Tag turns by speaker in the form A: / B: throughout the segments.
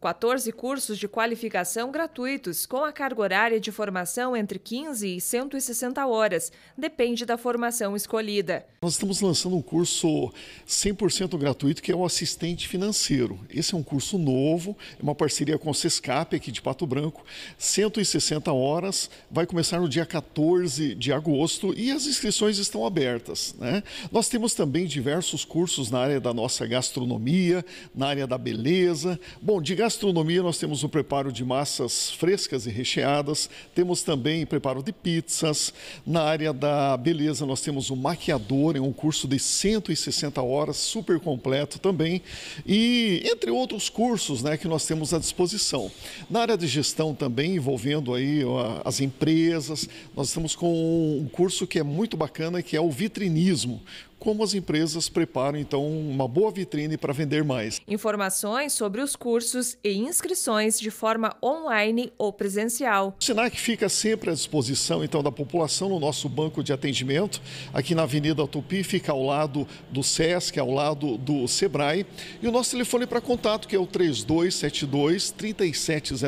A: 14 cursos de qualificação gratuitos, com a carga horária de formação entre 15 e 160 horas, depende da formação escolhida.
B: Nós estamos lançando um curso 100% gratuito, que é o assistente financeiro. Esse é um curso novo, é uma parceria com o Sescap, aqui de Pato Branco, 160 horas, vai começar no dia 14 de agosto e as inscrições estão abertas. Né? Nós temos também diversos cursos na área da nossa gastronomia, na área da beleza. Bom, de gastronomia, nós temos o preparo de massas frescas e recheadas, temos também preparo de pizzas. Na área da beleza, nós temos o maquiador, é um curso de 160 horas, super completo também. E entre outros cursos né, que nós temos à disposição. Na área de gestão também, envolvendo aí as empresas, nós estamos com um curso que é muito bacana, que é o vitrinismo como as empresas preparam então uma boa vitrine para vender mais.
A: Informações sobre os cursos e inscrições de forma online ou presencial. O SINAC
B: fica sempre à
A: disposição
B: então da população no nosso banco de atendimento, aqui na Avenida Tupi, fica ao lado do SESC, ao lado do SEBRAE, e o nosso telefone para contato que é o 3272 3700,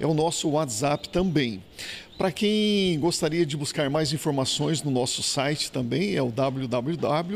B: é o nosso WhatsApp também. Para quem gostaria de buscar mais informações no nosso site também é o www.pr.senac.br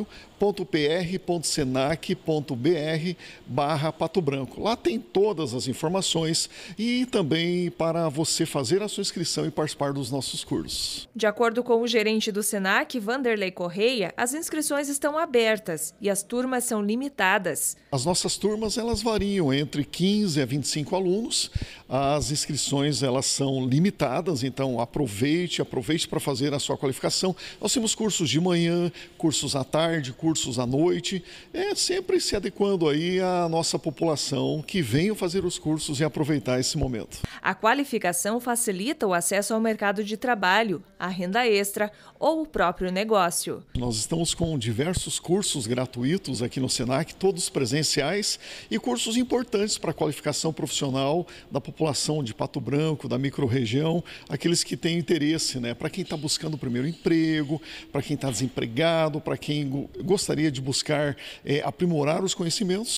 B: barra Pato Branco. Lá tem todas as informações e também para você fazer a sua inscrição e participar dos nossos cursos.
A: De acordo com o gerente do Senac, Vanderlei Correia, as inscrições estão abertas e as turmas são limitadas.
B: As nossas turmas elas variam entre 15 a 25 alunos. As inscrições elas são limitadas, então então, aproveite, aproveite para fazer a sua qualificação. Nós temos cursos de manhã, cursos à tarde, cursos à noite, é sempre se adequando aí à nossa população que venha fazer os cursos e aproveitar esse momento.
A: A qualificação facilita o acesso ao mercado de trabalho, a renda extra ou o próprio negócio.
B: Nós estamos com diversos cursos gratuitos aqui no Senac, todos presenciais e cursos importantes para a qualificação profissional da população de Pato Branco, da microrregião, aqueles aqueles que têm interesse, né? Para quem está buscando o primeiro emprego, para quem está desempregado, para quem gostaria de buscar é, aprimorar os conhecimentos,